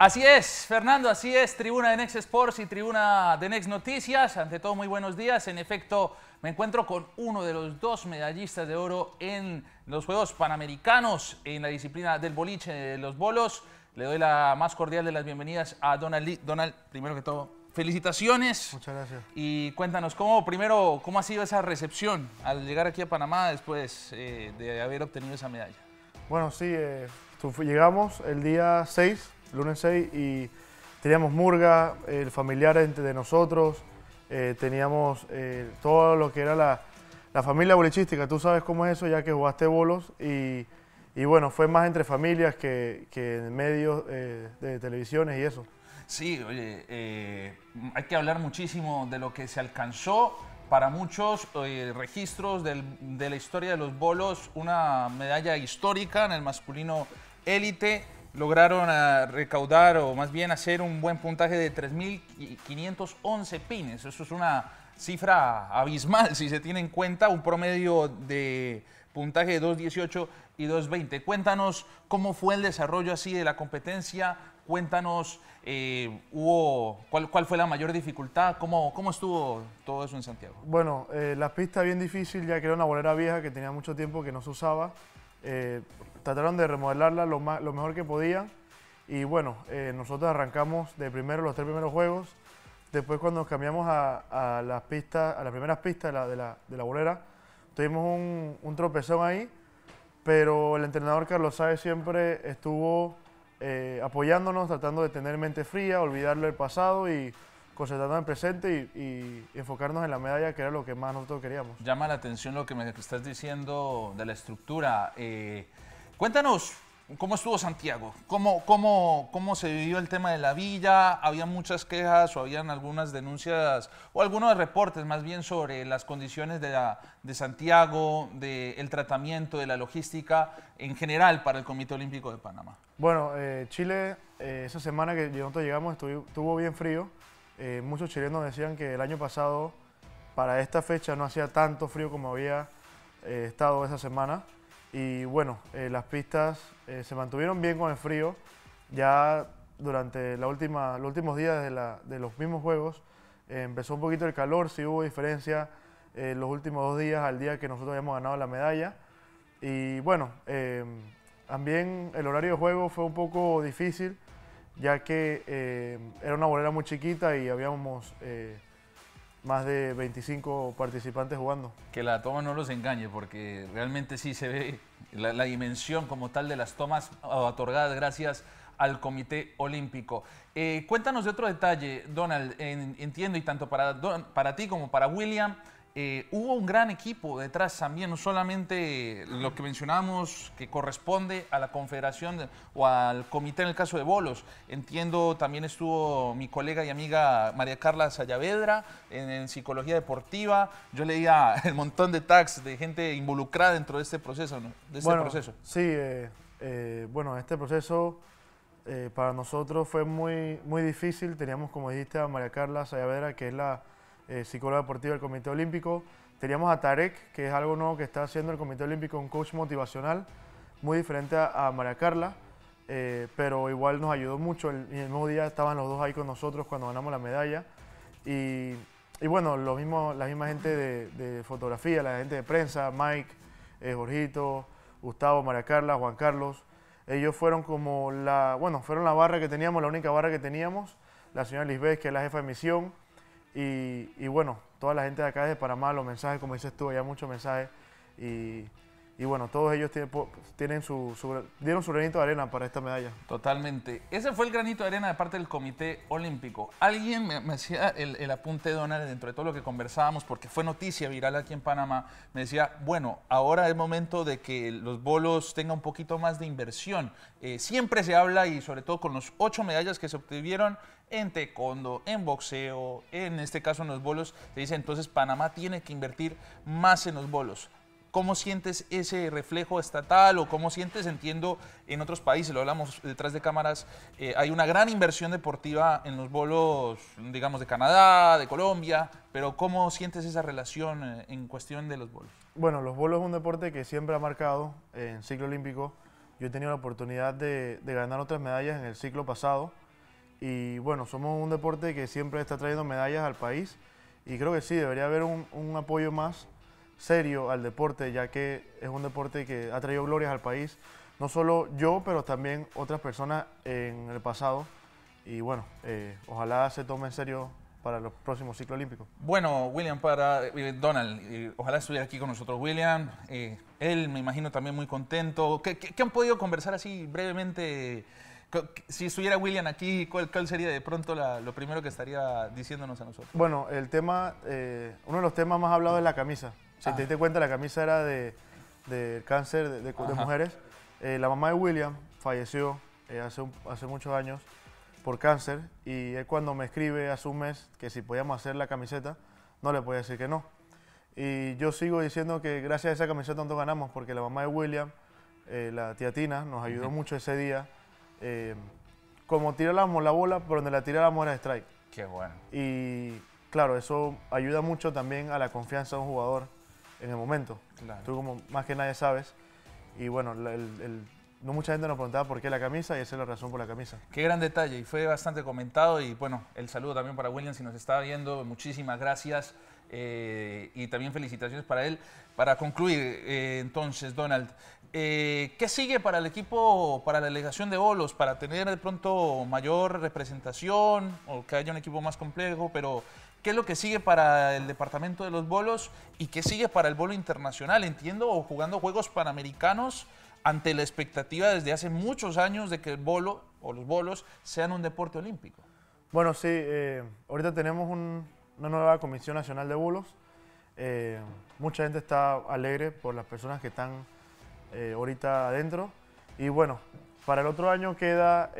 Así es, Fernando, así es, tribuna de Next Sports y tribuna de Next Noticias. Ante todo, muy buenos días. En efecto, me encuentro con uno de los dos medallistas de oro en los Juegos Panamericanos en la disciplina del boliche de los bolos. Le doy la más cordial de las bienvenidas a Donald. Lee. Donald, primero que todo, felicitaciones. Muchas gracias. Y cuéntanos, ¿cómo, primero, cómo ha sido esa recepción al llegar aquí a Panamá después eh, de haber obtenido esa medalla? Bueno, sí, eh, llegamos el día 6 lunes 6, y teníamos murga, el familiar entre nosotros, eh, teníamos eh, todo lo que era la, la, familia bolichística. Tú sabes cómo es eso, ya que jugaste bolos y, y bueno, fue más entre familias que, que en medios eh, de televisiones y eso. Sí, oye, hay que hablar muchísimo de lo que se alcanzó. Para muchos registros del, de la historia de los bolos, una medalla histórica en el masculino élite lograron ah, recaudar o más bien hacer un buen puntaje de 3.511 pines. Eso es una cifra abismal si se tiene en cuenta un promedio de puntaje de 2.18 y 2.20. Cuéntanos cómo fue el desarrollo así de la competencia, cuéntanos eh, hubo, cuál, cuál fue la mayor dificultad, cómo, cómo estuvo todo eso en Santiago. Bueno, eh, la pista bien difícil ya que era una bolera vieja que tenía mucho tiempo que no se usaba. Eh, trataron de remodelarla lo, lo mejor que podían. Y bueno, eh, nosotros arrancamos de primero los tres primeros juegos. Después cuando cambiamos a, las pistas, a las primeras pistas de la, de la, bolera, tuvimos un, un, tropezón ahí, pero el entrenador Carlos Sáez siempre estuvo eh, apoyándonos, tratando de tener mente fría, olvidarle el pasado y concentrarnos en el presente y, enfocarnos en la medalla, que era lo que más nosotros queríamos. Llama la atención lo que me estás diciendo de la estructura. Eh, Cuéntanos, ¿cómo estuvo Santiago? ¿Cómo, cómo, cómo se vivió el tema de la villa? ¿Había muchas quejas o habían algunas denuncias o algunos reportes más bien sobre las condiciones de, la, de Santiago, del tratamiento, de la logística en general para el Comité Olímpico de Panamá? Bueno, eh, Chile, eh, esa semana que nosotros llegamos estuvo, bien frío. Eh, muchos chilenos decían que el año pasado, para esta fecha, no hacía tanto frío como había estado esa semana. Y bueno, eh, las pistas eh, se mantuvieron bien con el frío. Ya durante la última, los últimos días de, los mismos juegos eh, empezó un poquito el calor, si hubo diferencia los últimos dos días al día que nosotros habíamos ganado la medalla. Y bueno, también el horario de juego fue un poco difícil, ya que era una bolera muy chiquita y habíamos más de 25 participantes jugando. Que la toma no los engañe, porque realmente sí se ve la, dimensión como tal de las tomas ah, otorgadas gracias al Comité Olímpico. Eh, cuéntanos otro detalle, Donald, entiendo, y tanto para, para ti como para William, eh, hubo un gran equipo detrás también, no solamente lo que mencionamos que corresponde a la confederación o al comité en el caso de Bolos. Entiendo, también estuvo mi colega y amiga María Carla Sayavedra en, psicología deportiva. Yo leía el montón de tags de gente involucrada dentro de este proceso. Este sí, eh, eh, bueno, este proceso para nosotros fue muy, muy difícil. Teníamos, como dijiste, a María Carla Sayavedra, que es la eh, psicólogo deportivo del Comité Olímpico. Teníamos a Tarek, que es algo nuevo que está haciendo el Comité Olímpico, un coach motivacional, muy diferente a, María Carla, eh, pero igual nos ayudó mucho. El, el, mismo día estaban los dos ahí con nosotros cuando ganamos la medalla. Y, bueno, lo mismo, la misma gente de, fotografía, la gente de prensa, Mike, eh, Jorgito, Gustavo, María Carla, Juan Carlos. Ellos fueron como la, bueno, fueron la barra que teníamos, la única barra que teníamos. La señora Lisbeth, que es la jefa de misión, y, bueno, toda la gente de acá de Panamá, los mensajes, como dices tú, hay muchos mensajes. Y y bueno, todos ellos tienen, su, dieron su granito de arena para esta medalla. Totalmente. Ese fue el granito de arena de parte del Comité Olímpico. Alguien me, hacía el, apunte de Donald, dentro de todo lo que conversábamos, porque fue noticia viral aquí en Panamá. Me decía, bueno, ahora es momento de que los bolos tengan un poquito más de inversión. Eh, siempre se habla, y sobre todo con los ocho medallas que se obtuvieron en taekwondo, en boxeo, en este caso en los bolos, se dice entonces Panamá tiene que invertir más en los bolos. ¿Cómo sientes ese reflejo estatal o cómo sientes, entiendo, en otros países, lo hablamos detrás de cámaras, eh, hay una gran inversión deportiva en los bolos, digamos, de Canadá, de Colombia, pero ¿cómo sientes esa relación eh, en cuestión de los bolos? Bueno, los bolos es un deporte que siempre ha marcado en ciclo olímpico. Yo he tenido la oportunidad de, ganar otras medallas en el ciclo pasado y bueno, somos un deporte que siempre está trayendo medallas al país y creo que sí, debería haber un, un apoyo más serio al deporte, ya que es un deporte que ha traído glorias al país, no solo yo, pero también otras personas en el pasado. Y bueno, eh, ojalá se tome en serio para los próximos ciclos olímpicos. Bueno, William, para eh, Donald, eh, ojalá estuviera aquí con nosotros William. él, me imagino, también muy contento. ¿Qué, han podido conversar así brevemente? Si estuviera William aquí, ¿cuál, cuál sería de pronto lo primero que estaría diciéndonos a nosotros? Bueno, el tema, uno de los temas más hablados es la camisa. Si te diste cuenta, la camisa era de, de cáncer de, mujeres. Eh, la mamá de William falleció eh, hace, hace muchos años por cáncer y es cuando me escribe hace un mes que si podíamos hacer la camiseta, no le podía decir que no. Y yo sigo diciendo que gracias a esa camiseta tanto ganamos porque la mamá de William, eh, la tía Tina, nos ayudó mucho ese día. como tirábamos la bola, por donde la tirábamos era strike. Qué bueno. Y claro, eso ayuda mucho también a la confianza de un jugador en el momento. Tú como más que nadie sabes. Y bueno, no mucha gente nos preguntaba por qué la camisa y esa es la razón por la camisa. Qué gran detalle y fue bastante comentado y bueno, el saludo también para William si nos está viendo, muchísimas gracias eh, y también felicitaciones para él. Para concluir, eh, entonces, Donald, eh, ¿qué sigue para el equipo, para la delegación de bolos para tener de pronto mayor representación o que haya un equipo más complejo, pero ¿Qué es lo que sigue para el departamento de los bolos y qué sigue para el bolo internacional? Entiendo, o jugando Juegos Panamericanos ante la expectativa desde hace muchos años de que el bolo o los bolos sean un deporte olímpico. Bueno, sí, eh, ahorita tenemos una nueva Comisión Nacional de Bolos. Eh, mucha gente está alegre por las personas que están eh, ahorita adentro. Y bueno, para el otro año queda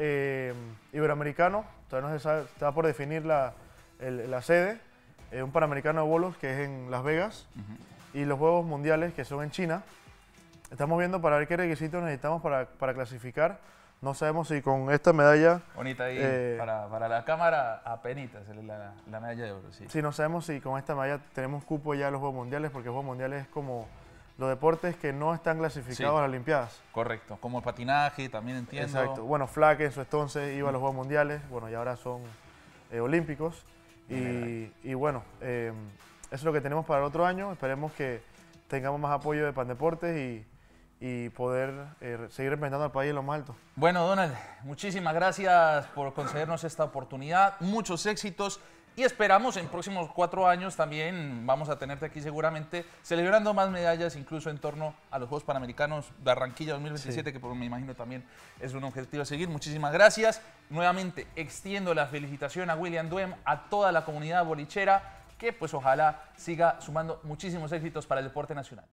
Iberoamericano, todavía no se sabe, está por definir la, la sede, eh, un Panamericano de Bolos que es en Las Vegas y los Juegos Mundiales que son en China. Estamos viendo para ver qué requisitos necesitamos para, para clasificar. No sabemos si con esta medalla... Bonita ahí, eh, para, para, la cámara, apenas la, la medalla de oro, sí. no sabemos si con esta medalla tenemos cupo ya a los Juegos Mundiales, porque los Juegos Mundiales es como los deportes que no están clasificados a las Olimpiadas. Correcto, como el patinaje, también entiendo. Exacto. Bueno, Flaque en su entonces iba a los Juegos Mundiales, bueno, y ahora son eh, olímpicos. Y, bueno, eh, eso es lo que tenemos para el otro año. Esperemos que tengamos más apoyo de Pandeportes y, y poder eh, seguir representando al país en lo más alto. Bueno, Donald, muchísimas gracias por concedernos esta oportunidad. Muchos éxitos. Y esperamos en próximos cuatro años también, vamos a tenerte aquí seguramente, celebrando más medallas incluso en torno a los Juegos Panamericanos Barranquilla 2027, que me imagino también es un objetivo a seguir. Muchísimas gracias. Nuevamente extiendo la felicitación a William Duem, a toda la comunidad bolichera, que pues ojalá siga sumando muchísimos éxitos para el deporte nacional.